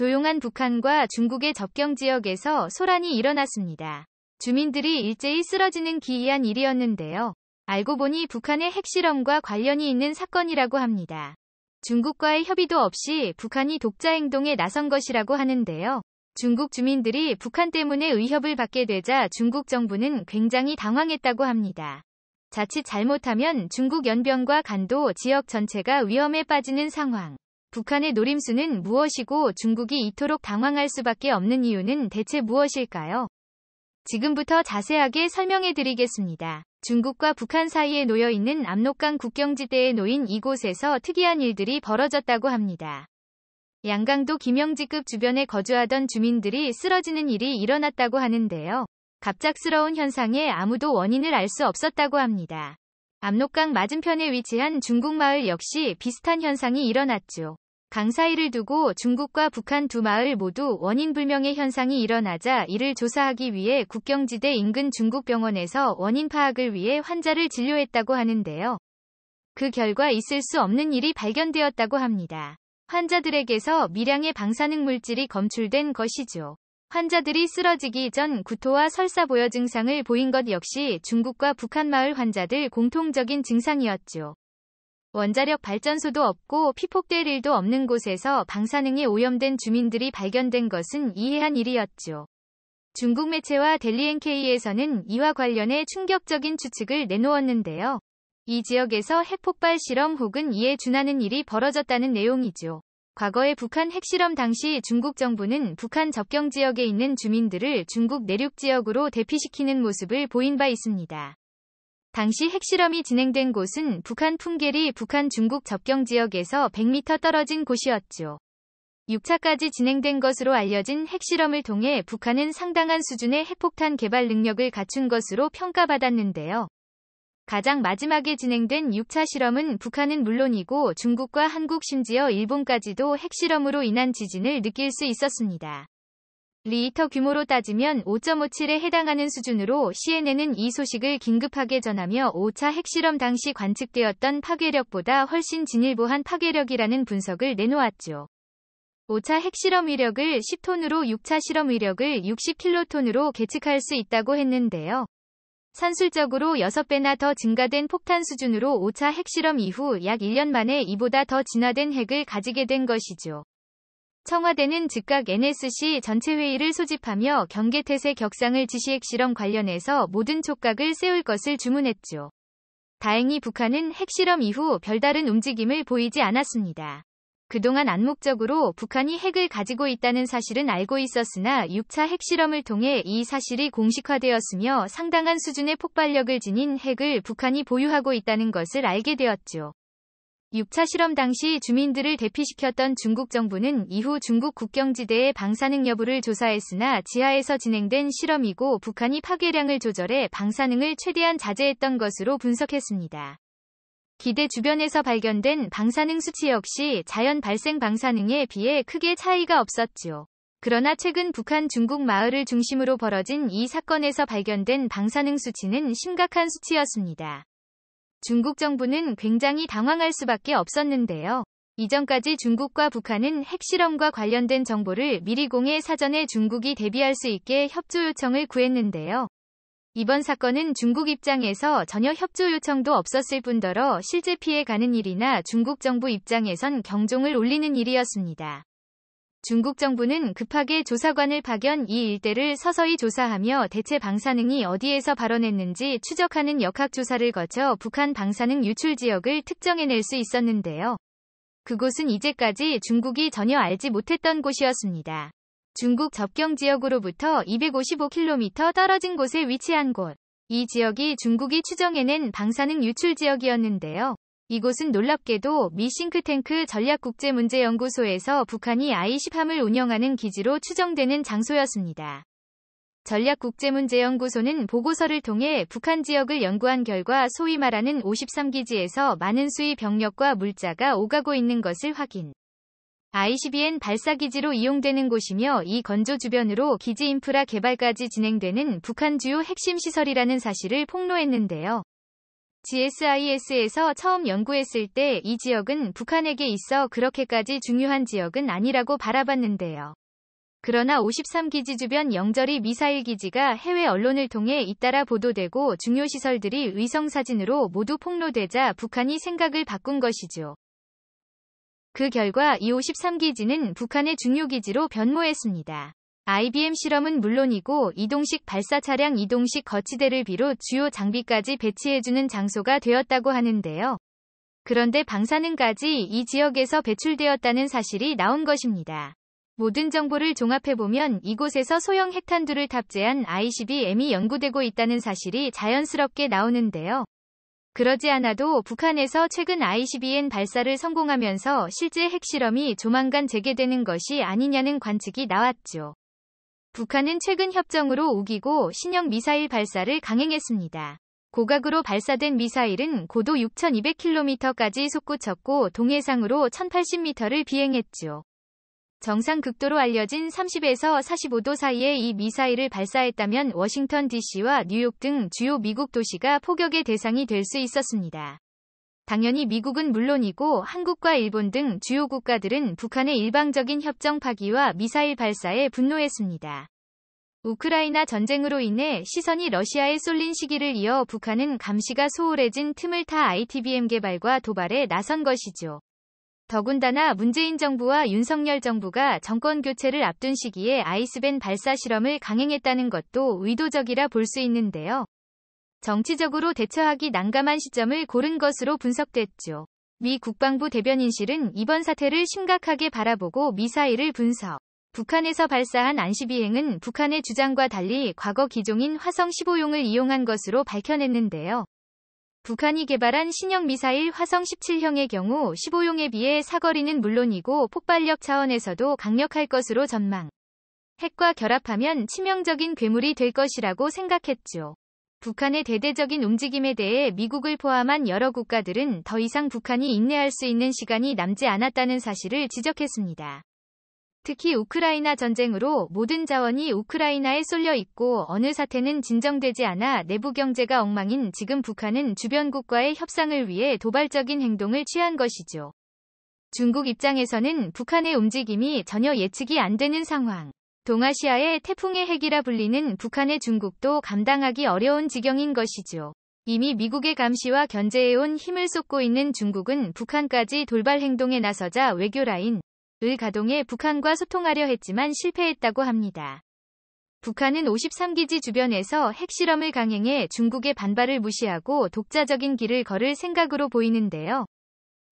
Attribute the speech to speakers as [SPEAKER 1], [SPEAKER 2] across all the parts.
[SPEAKER 1] 조용한 북한과 중국의 접경 지역에서 소란이 일어났습니다. 주민들이 일제히 쓰러지는 기이한 일이었는데요. 알고 보니 북한의 핵실험과 관련이 있는 사건이라고 합니다. 중국과의 협의도 없이 북한이 독자 행동에 나선 것이라고 하는데요. 중국 주민들이 북한 때문에 의협을 받게 되자 중국 정부는 굉장히 당황했다고 합니다. 자칫 잘못하면 중국 연변과 간도 지역 전체가 위험에 빠지는 상황. 북한의 노림수는 무엇이고 중국이 이토록 당황할 수밖에 없는 이유는 대체 무엇일까요? 지금부터 자세하게 설명해 드리겠습니다. 중국과 북한 사이에 놓여 있는 압록강 국경지대에 놓인 이곳에서 특이한 일들이 벌어졌다고 합니다. 양강도 김영지급 주변에 거주하던 주민들이 쓰러지는 일이 일어났다고 하는데요. 갑작스러운 현상에 아무도 원인을 알 수 없었다고 합니다. 압록강 맞은편에 위치한 중국 마을 역시 비슷한 현상이 일어났죠. 강 사이를 두고 중국과 북한 두 마을 모두 원인 불명의 현상이 일어나자 이를 조사하기 위해 국경지대 인근 중국 병원에서 원인 파악을 위해 환자를 진료했다고 하는데요. 그 결과 있을 수 없는 일이 발견되었다고 합니다. 환자들에게서 미량의 방사능 물질이 검출된 것이죠. 환자들이 쓰러지기 전 구토와 설사보여 증상을 보인 것 역시 중국과 북한 마을 환자들 공통적인 증상이었죠. 원자력 발전소도 없고 피폭될 일도 없는 곳에서 방사능에 오염된 주민들이 발견된 것은 이해한 일이었죠. 중국 매체와 델리엔케이에서는 이와 관련해 충격적인 추측을 내놓았는데요. 이 지역에서 핵폭발 실험 혹은 이에 준하는 일이 벌어졌다는 내용이죠. 과거의 북한 핵실험 당시 중국 정부는 북한 접경 지역에 있는 주민들을 중국 내륙 지역으로 대피시키는 모습을 보인 바 있습니다. 당시 핵실험이 진행된 곳은 북한 풍계리 북한 중국 접경 지역에서 100m 떨어진 곳이었죠. 6차까지 진행된 것으로 알려진 핵실험을 통해 북한은 상당한 수준의 핵폭탄 개발 능력을 갖춘 것으로 평가받았는데요. 가장 마지막에 진행된 6차 실험은 북한은 물론이고 중국과 한국 심지어 일본까지도 핵실험으로 인한 지진을 느낄 수 있었습니다. 리히터 규모로 따지면 5.57에 해당하는 수준으로 CNN은 이 소식을 긴급하게 전하며 5차 핵실험 당시 관측되었던 파괴력보다 훨씬 진일보한 파괴력이라는 분석을 내놓았죠. 5차 핵실험 위력을 10톤으로 6차 실험 위력을 60킬로톤으로 계측할 수 있다고 했는데요. 산술적으로 6배나 더 증가된 폭탄 수준으로 5차 핵실험 이후 약 1년 만에 이보다 더 진화된 핵을 가지게 된 것이죠. 청와대는 즉각 NSC 전체 회의를 소집하며 경계태세 격상을 지시 핵실험 관련해서 모든 촉각을 세울 것을 주문했죠. 다행히 북한은 핵실험 이후 별다른 움직임을 보이지 않았습니다. 그동안 안목적으로 북한이 핵을 가지고 있다는 사실은 알고 있었으나 6차 핵실험을 통해 이 사실이 공식화되었으며 상당한 수준의 폭발력을 지닌 핵을 북한이 보유하고 있다는 것을 알게 되었죠. 6차 실험 당시 주민들을 대피시켰던 중국 정부는 이후 중국 국경지대의 방사능 여부를 조사했으나 지하에서 진행된 실험이고 북한이 파괴량을 조절해 방사능을 최대한 자제했던 것으로 분석했습니다. 기대 주변에서 발견된 방사능 수치 역시 자연 발생 방사능에 비해 크게 차이가 없었지요. 그러나 최근 북한 중국 마을을 중심으로 벌어진 이 사건에서 발견된 방사능 수치는 심각한 수치였습니다. 중국 정부는 굉장히 당황할 수밖에 없었는데요. 이전까지 중국과 북한은 핵실험과 관련된 정보를 미리 공해 사전에 중국이 대비할 수 있게 협조 요청을 구했는데요. 이번 사건은 중국 입장에서 전혀 협조 요청도 없었을 뿐더러 실제 피해 가는 일이나 중국 정부 입장에선 경종을 올리는 일이었습니다. 중국 정부는 급하게 조사관을 파견 이 일대를 서서히 조사하며 대체 방사능이 어디에서 발원했는지 추적하는 역학조사를 거쳐 북한 방사능 유출 지역을 특정해낼 수 있었는데요. 그곳은 이제까지 중국이 전혀 알지 못했던 곳이었습니다. 중국 접경 지역으로부터 255km 떨어진 곳에 위치한 곳. 이 지역이 중국이 추정해낸 방사능 유출 지역이었는데요. 이곳은 놀랍게도 미 싱크탱크 전략국제문제연구소에서 북한이 I-10함을 운영하는 기지로 추정되는 장소였습니다. 전략국제문제연구소는 보고서를 통해 북한 지역을 연구한 결과 소위 말하는 53기지에서 많은 수위 병력과 물자가 오가고 있는 것을 확인. i c b n 발사기지로 이용되는 곳이며 이 건조 주변으로 기지 인프라 개발까지 진행되는 북한 주요 핵심 시설이라는 사실을 폭로했는데요. GSIS에서 처음 연구했을 때 이 지역은 북한에게 있어 그렇게까지 중요한 지역은 아니라고 바라봤는데요. 그러나 53기지 주변 영절이 미사일 기지가 해외 언론을 통해 잇따라 보도되고 중요 시설들이 위성 사진으로 모두 폭로되자 북한이 생각을 바꾼 것이죠. 그 결과 2 5 3기지는 북한의 중요기지로 변모했습니다. IBM 실험은 물론이고 이동식 발사 차량 이동식 거치대를 비롯 주요 장비까지 배치해주는 장소가 되었다고 하는데요. 그런데 방사능까지 이 지역에서 배출되었다는 사실이 나온 것입니다. 모든 정보를 종합해보면 이곳에서 소형 핵탄두를 탑재한 i c b m 이 연구되고 있다는 사실이 자연스럽게 나오는데요. 그러지 않아도 북한에서 최근 ICBM 발사를 성공하면서 실제 핵실험이 조만간 재개되는 것이 아니냐는 관측이 나왔죠. 북한은 최근 협정으로 우기고 신형 미사일 발사를 강행했습니다. 고각으로 발사된 미사일은 고도 6,200km까지 솟구쳤고 동해상으로 1,080m를 비행했죠. 정상 극도로 알려진 30에서 45도 사이에 이 미사일을 발사했다면 워싱턴 DC와 뉴욕 등 주요 미국 도시가 포격의 대상이 될 수 있었습니다. 당연히 미국은 물론이고 한국과 일본 등 주요 국가들은 북한의 일방적인 협정 파기와 미사일 발사에 분노했습니다. 우크라이나 전쟁으로 인해 시선이 러시아에 쏠린 시기를 이어 북한은 감시가 소홀해진 틈을 타 ITBM 개발과 도발에 나선 것이죠. 더군다나 문재인 정부와 윤석열 정부가 정권 교체를 앞둔 시기에 아이스밴 발사 실험을 강행했다는 것도 의도적이라 볼 수 있는데요. 정치적으로 대처하기 난감한 시점을 고른 것으로 분석됐죠. 미 국방부 대변인실은 이번 사태를 심각하게 바라보고 미사일을 분석. 북한에서 발사한 안시비행은 북한의 주장과 달리 과거 기종인 화성 15용을 이용한 것으로 밝혀냈는데요. 북한이 개발한 신형 미사일 화성 17형의 경우 15용에 비해 사거리는 물론이고 폭발력 차원에서도 강력할 것으로 전망. 핵과 결합하면 치명적인 괴물이 될 것이라고 생각했죠. 북한의 대대적인 움직임에 대해 미국을 포함한 여러 국가들은 더 이상 북한이 인내할 수 있는 시간이 남지 않았다는 사실을 지적했습니다. 특히 우크라이나 전쟁으로 모든 자원이 우크라이나에 쏠려 있고 어느 사태는 진정되지 않아 내부 경제가 엉망인 지금 북한은 주변국과의 협상을 위해 도발적인 행동을 취한 것이죠. 중국 입장에서는 북한의 움직임이 전혀 예측이 안 되는 상황. 동아시아의 태풍의 핵이라 불리는 북한의 중국도 감당하기 어려운 지경인 것이죠. 이미 미국의 감시와 견제에온 힘을 쏟고 있는 중국은 북한까지 돌발 행동에 나서자 외교라인, 을 가동해 북한과 소통하려 했지만 실패했다고 합니다. 북한은 53기지 주변에서 핵실험을 강행해 중국의 반발을 무시하고 독자적인 길을 걸을 생각으로 보이는데요.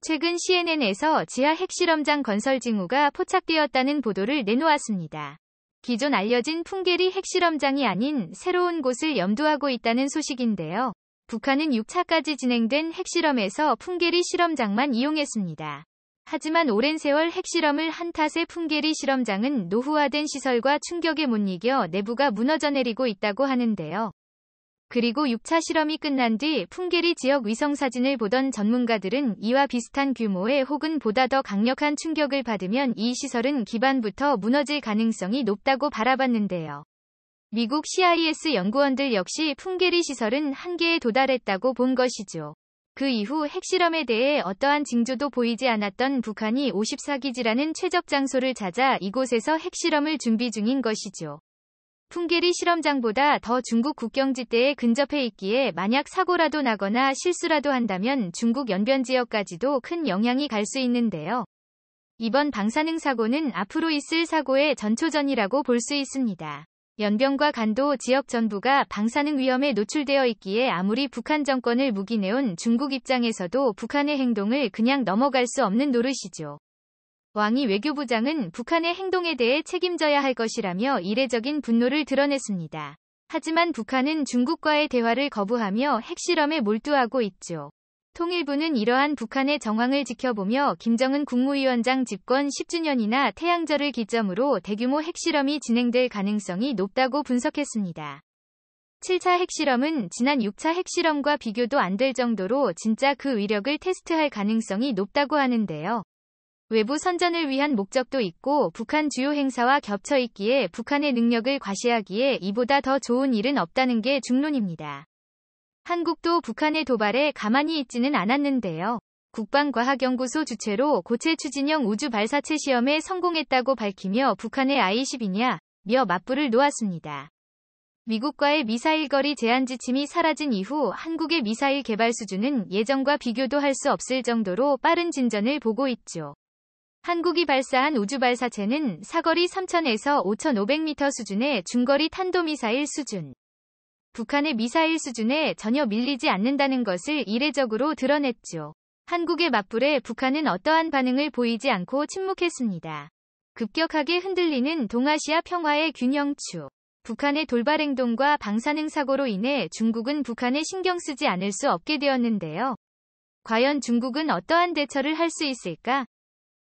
[SPEAKER 1] 최근 CNN에서 지하 핵실험장 건설 징후가 포착되었다는 보도를 내놓았습니다. 기존 알려진 풍계리 핵실험장이 아닌 새로운 곳을 염두하고 있다는 소식인데요. 북한은 6차까지 진행된 핵실험에서 풍계리 실험장만 이용했습니다. 하지만 오랜 세월 핵실험을 한 탓에 풍계리 실험장은 노후화된 시설과 충격에 못 이겨 내부가 무너져 내리고 있다고 하는데요. 그리고 6차 실험이 끝난 뒤 풍계리 지역 위성 사진을 보던 전문가들은 이와 비슷한 규모의 혹은 보다 더 강력한 충격을 받으면 이 시설은 기반부터 무너질 가능성이 높다고 바라봤는데요. 미국 CIS 연구원들 역시 풍계리 시설은 한계에 도달했다고 본 것이죠. 그 이후 핵실험에 대해 어떠한 징조도 보이지 않았던 북한이 54기지라는 최적 장소를 찾아 이곳에서 핵실험을 준비 중인 것이죠. 풍계리 실험장보다 더 중국 국경지대에 근접해 있기에 만약 사고라도 나거나 실수라도 한다면 중국 연변 지역까지도 큰 영향이 갈 수 있는데요. 이번 방사능 사고는 앞으로 있을 사고의 전초전이라고 볼 수 있습니다. 연병과 간도 지역 전부가 방사능 위험에 노출되어 있기에 아무리 북한 정권을 묵인해온 중국 입장에서도 북한의 행동을 그냥 넘어갈 수 없는 노릇이죠. 왕이 외교부장은 북한의 행동에 대해 책임져야 할 것이라며 이례적인 분노를 드러냈습니다. 하지만 북한은 중국과의 대화를 거부하며 핵실험에 몰두하고 있죠. 통일부는 이러한 북한의 정황을 지켜보며 김정은 국무위원장 집권 10주년이나 태양절을 기점으로 대규모 핵실험이 진행될 가능성이 높다고 분석했습니다. 7차 핵실험은 지난 6차 핵실험과 비교도 안 될 정도로 진짜 그 위력을 테스트할 가능성이 높다고 하는데요. 외부 선전을 위한 목적도 있고 북한 주요 행사와 겹쳐 있기에 북한의 능력을 과시하기에 이보다 더 좋은 일은 없다는 게 중론입니다. 한국도 북한의 도발에 가만히 있지는 않았는데요. 국방과학연구소 주최로 고체 추진형 우주 발사체 시험에 성공했다고 밝히며 북한의 i 1 0냐며 맞불을 놓았습니다. 미국과의 미사일 거리 제한 지침이 사라진 이후 한국의 미사일 개발 수준은 예전과 비교도 할 수 없을 정도로 빠른 진전을 보고 있죠. 한국이 발사한 우주발사체는 사거리 3,000에서 5,500m 수준의 중거리 탄도미사일 수준, 북한의 미사일 수준에 전혀 밀리지 않는다는 것을 이례적으로 드러냈죠. 한국의 맞불에 북한은 어떠한 반응을 보이지 않고 침묵했습니다. 급격하게 흔들리는 동아시아 평화의 균형추 북한의 돌발 행동과 방사능 사고로 인해 중국은 북한에 신경 쓰지 않을 수 없게 되었는데요. 과연 중국은 어떠한 대처를 할 수 있을까?